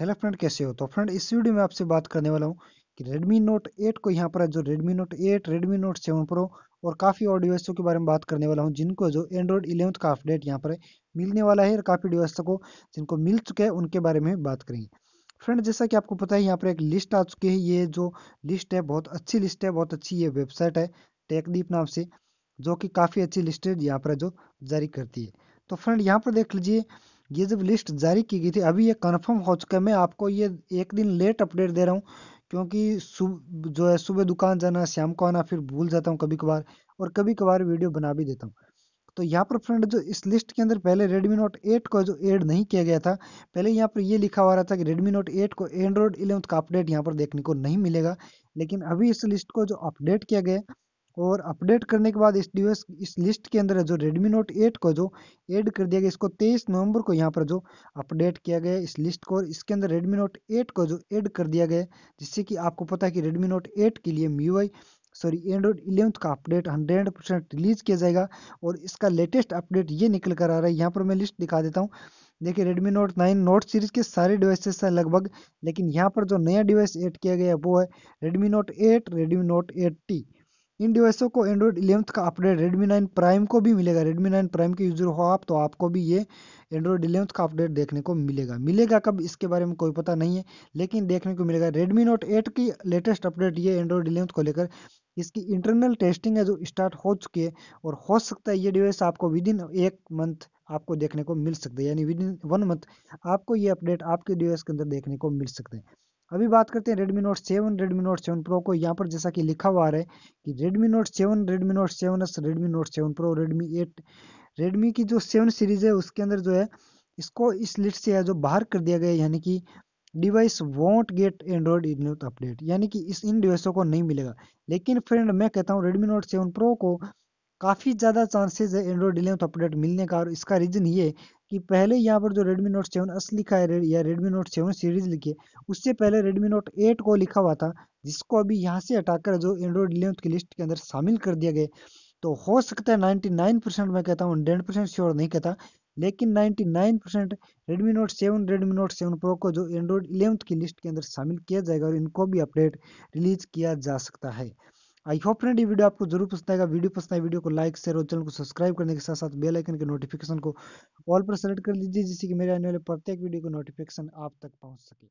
hello friend कैसे हो तो फ्रेंड इस वीडियो में आपसे बात करने वाला हूँ कि Redmi Note 8 को यहाँ पर जो Redmi Note 8, Redmi Note 7 Pro और काफ़ी और डिवाइसों के बारे में बात करने वाला हूँ जिनको जो Android 11 का अपडेट यहाँ पर मिलने वाला है और काफ़ी डिवाइसों को जिनको मिल चुके हैं उनके बारे में बात करेंगे फ्रेंड जैसा कि आपको पता है यहाँ पर एक लिस्ट आ चुकी है ये जो लिस्ट है बहुत अच्छी लिस्ट है बहुत अच्छी ये वेबसाइट है टेकदीप नाम से जो कि काफ़ी अच्छी लिस्ट है यहाँ पर जो जारी करती है तो फ्रेंड यहाँ पर देख लीजिए ये जब लिस्ट जारी की गई थी अभी ये कन्फर्म हो चुका है मैं आपको ये एक दिन लेट अपडेट दे रहा हूँ क्योंकि सुब जो है सुबह दुकान जाना शाम को आना फिर भूल जाता हूँ कभी कभार और कभी कभार वीडियो बना भी देता हूँ तो यहाँ पर फ्रेंड जो इस लिस्ट के अंदर पहले Redmi Note 8 को जो ऐड नहीं किया गया था पहले यहाँ पर ये लिखा हुआ रहा था कि Redmi Note 8 को Android 11 का अपडेट यहाँ पर देखने को नहीं मिलेगा लेकिन अभी इस लिस्ट को जो अपडेट किया गया और अपडेट करने के बाद इस डिवाइस इस लिस्ट के अंदर जो रेडमी नोट 8 को जो ऐड कर दिया गया इसको 23 नवंबर को यहाँ पर जो अपडेट किया गया इस लिस्ट को और इसके अंदर रेडमी नोट 8 को जो ऐड कर दिया गया जिससे कि आपको पता है कि रेडमी नोट 8 के लिए MIUI सॉरी एंड्रॉइड इलेवंथ का अपडेट हंड्रेड परसेंट रिलीज किया जाएगा और इसका लेटेस्ट अपडेट ये निकल कर आ रहा है यहाँ पर मैं लिस्ट दिखा देता हूँ देखिए Redmi Note 9 Note सीरीज के सारे डिवाइसेस हैं लगभग लेकिन यहाँ पर जो नया डिवाइस ऐड किया गया है वो है Redmi Note 8, Redmi Note 8T इन डिवाइसों को एंड्रॉयड इलेवंथ का अपडेट रेडमी नाइन प्राइम को भी मिलेगा रेडमी नाइन प्राइम के यूज़र हो आप तो आपको भी ये एंड्रॉयड इलेवंथ का अपडेट देखने को मिलेगा मिलेगा कब इसके बारे में कोई पता नहीं है लेकिन देखने को मिलेगा रेडमी नोट एट की लेटेस्ट अपडेट ये एंड्रॉयड इलेवंथ को लेकर इसकी इंटरनल टेस्टिंग है जो स्टार्ट हो चुकी है और हो सकता है ये डिवाइस आपको विद इन एक मंथ आपको देखने को मिल सकता है यानी विद इन वन मंथ आपको ये अपडेट आपके डिवाइस के अंदर देखने को मिल सकते हैं अभी बात करते हैं Redmi Note seven Redmi Note seven pro को यहाँ पर जैसा कि लिखा हुआ है कि Redmi Note seven Redmi Note seven S Redmi Note seven pro Redmi eight Redmi की जो सेवन सीरीज है उसके अंदर जो है इसको इस लिस्ट से है जो बाहर कर दिया गया यानी कि device won't get Android update यानी कि इस इन डिवाइसों को नहीं मिलेगा लेकिन फ्रेंड मैं कहता हूँ रेडमी नोट सेवन प्रो को काफ़ी ज़्यादा चांसेस है एंड्रॉयड इलेवंथ अपडेट मिलने का और इसका रीज़न ये कि पहले यहाँ पर जो रेडमी नोट सेवन एस लिखा है या रेडमी नोट सेवन सीरीज लिखी है उससे पहले रेडमी नोट एट को लिखा हुआ था जिसको अभी यहाँ से हटाकर जो एंड्रॉयड इलेवंथ की लिस्ट के अंदर शामिल कर दिया गया तो हो सकता है नाइन्टी नाइन परसेंट मैं कहता हूँ हंड्रेड परसेंट श्योर नहीं कहता लेकिन 99 percent Redmi Note seven Redmi Note seven pro को जो एंड्रॉइड इलेवंथ की लिस्ट के अंदर शामिल किया जाएगा और इनको भी अपडेट रिलीज किया जा सकता है आई होप फ्रेंड ये वीडियो आपको जरूर पसंद आएगा वीडियो पसंद आए वीडियो को लाइक शेयर और चैनल को सब्सक्राइब करने के साथ साथ बेल आइकन के नोटिफिकेशन को ऑल पर सेलेक्ट कर लीजिए जिससे कि मेरे आने वाले प्रत्येक वीडियो को नोटिफिकेशन आप तक पहुंच सके